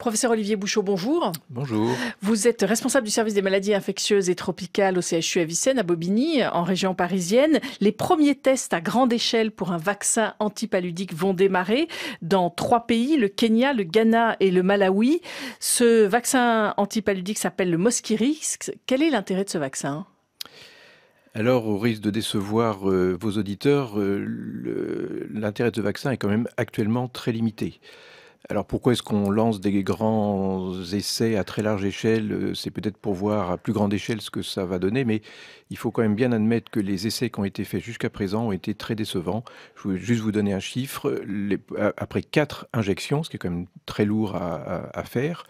Professeur Olivier Bouchot, bonjour. Bonjour. Vous êtes responsable du service des maladies infectieuses et tropicales au CHU Avicenne à Bobigny, en région parisienne. Les premiers tests à grande échelle pour un vaccin antipaludique vont démarrer dans trois pays, le Kenya, le Ghana et le Malawi. Ce vaccin antipaludique s'appelle le Mosquirix. Quel est l'intérêt de ce vaccin alors, au risque de décevoir euh, vos auditeurs, euh, l'intérêt de ce vaccin est quand même actuellement très limité. Alors pourquoi est-ce qu'on lance des grands essais à très large échelle euh, C'est peut-être pour voir à plus grande échelle ce que ça va donner, mais il faut quand même bien admettre que les essais qui ont été faits jusqu'à présent ont été très décevants. Je voulais juste vous donner un chiffre. après quatre injections, ce qui est quand même très lourd à faire,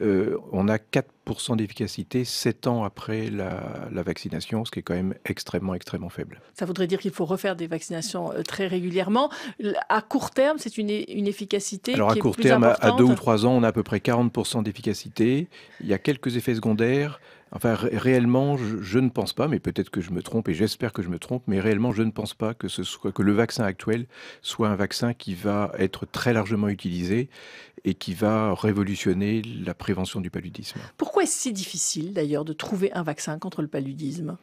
euh, on a 4% d'efficacité 7 ans après la, vaccination, ce qui est quand même extrêmement, extrêmement faible. Ça voudrait dire qu'il faut refaire des vaccinations euh, très régulièrement. À court terme, c'est une, une, efficacité. Alors à court terme, à 2 ou 3 ans, on a à peu près 40% d'efficacité. Il y a quelques effets secondaires. Enfin, réellement, je, ne pense pas, mais peut-être que je me trompe et j'espère que je me trompe, mais réellement, je ne pense pas que ce soit que le vaccin actuel soit un vaccin qui va être très largement utilisé et qui va révolutionner la prévention du paludisme. Pourquoi est-ce si difficile d'ailleurs de trouver un vaccin contre le paludisme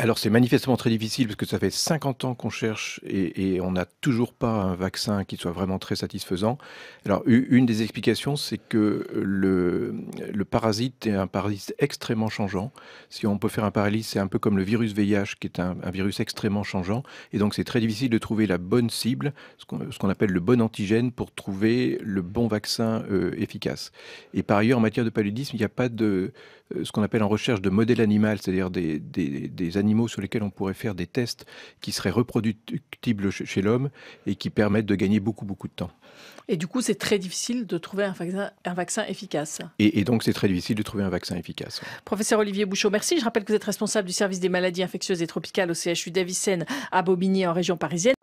alors c'est manifestement très difficile parce que ça fait 50 ans qu'on cherche et, on n'a toujours pas un vaccin qui soit vraiment très satisfaisant. Alors une des explications, c'est que le, parasite est un parasite extrêmement changeant. Si on peut faire un parallèle, c'est un peu comme le virus VIH qui est un, virus extrêmement changeant. Et donc c'est très difficile de trouver la bonne cible, ce qu'on appelle le bon antigène pour trouver le bon vaccin euh, efficace. Et par ailleurs, en matière de paludisme, il n'y a pas de euh, ce qu'on appelle en recherche de modèle animal, c'est-à-dire des animaux animaux sur lesquels on pourrait faire des tests qui seraient reproductibles chez l'homme et qui permettent de gagner beaucoup, beaucoup de temps. Et du coup, c'est très difficile de trouver un vaccin, efficace. Et, donc, c'est très difficile de trouver un vaccin efficace. Professeur Olivier Bouchot, merci. Je rappelle que vous êtes responsable du service des maladies infectieuses et tropicales au CHU Davicenne à Bobigny, en région parisienne.